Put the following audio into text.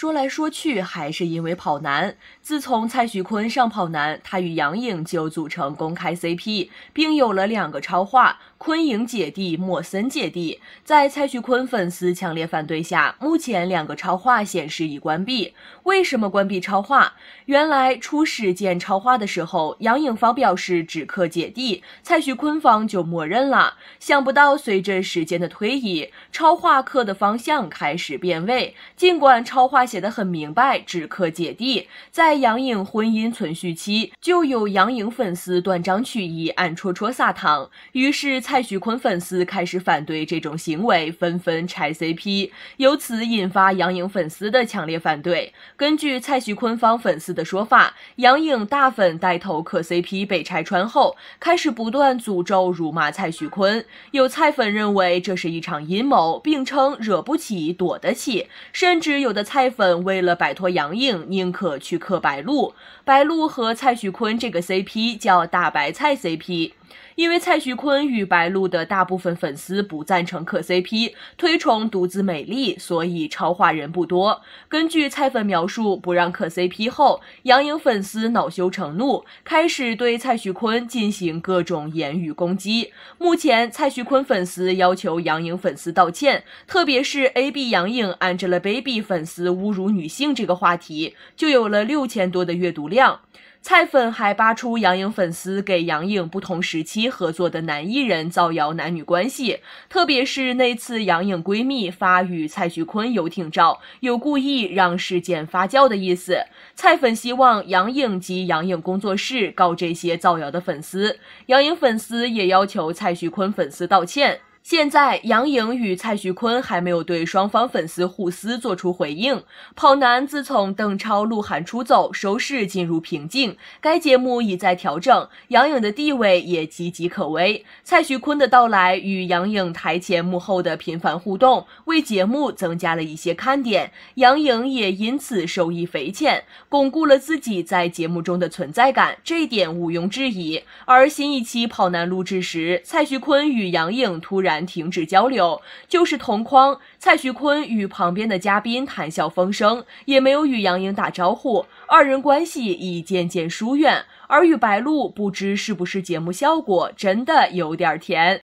说来说去还是因为跑男。自从蔡徐坤上跑男，他与杨颖就组成公开 CP，并有了两个超话“坤颖姐弟”“莫森姐弟”。在蔡徐坤粉丝强烈反对下，目前两个超话显示已关闭。为什么关闭超话？原来初始建超话的时候，杨颖方表示只克姐弟，蔡徐坤方就默认了。想不到随着时间的推移，超话克的方向开始变味。尽管超话。写的很明白，只刻姐弟。在杨颖婚姻存续期，就有杨颖粉丝断章取义、暗戳戳撒糖，于是蔡徐坤粉丝开始反对这种行为，纷纷拆 CP，由此引发杨颖粉丝的强烈反对。根据蔡徐坤方粉丝的说法，杨颖大粉带头磕 CP 被拆穿后，开始不断诅咒辱骂蔡徐坤。有蔡粉认为这是一场阴谋，并称惹不起躲得起，甚至有的蔡。本为了摆脱杨颖，宁可去克白鹿。白鹿和蔡徐坤这个 CP 叫“大白菜 CP”。因为蔡徐坤与白鹿的大部分粉丝不赞成磕 CP，推崇独自美丽，所以超话人不多。根据蔡粉描述，不让磕 CP 后，杨颖粉丝恼羞成怒，开始对蔡徐坤进行各种言语攻击。目前，蔡徐坤粉丝要求杨颖粉丝道歉，特别是 AB 杨颖 Angelababy 粉丝侮辱女性这个话题，就有了六千多的阅读量。蔡粉还扒出杨颖粉丝给杨颖不同时期合作的男艺人造谣男女关系，特别是那次杨颖闺蜜发与蔡徐坤游艇照，有故意让事件发酵的意思。蔡粉希望杨颖及杨颖工作室告这些造谣的粉丝，杨颖粉丝也要求蔡徐坤粉丝道歉。现在，杨颖与蔡徐坤还没有对双方粉丝互撕做出回应。跑男自从邓超、鹿晗出走，收视进入瓶颈，该节目已在调整，杨颖的地位也岌岌可危。蔡徐坤的到来与杨颖台前幕后的频繁互动，为节目增加了一些看点，杨颖也因此受益匪浅，巩固了自己在节目中的存在感，这一点毋庸置疑。而新一期跑男录制时，蔡徐坤与杨颖突然。然停止交流，就是同框，蔡徐坤与旁边的嘉宾谈笑风生，也没有与杨颖打招呼，二人关系已渐渐疏远，而与白鹿不知是不是节目效果，真的有点甜。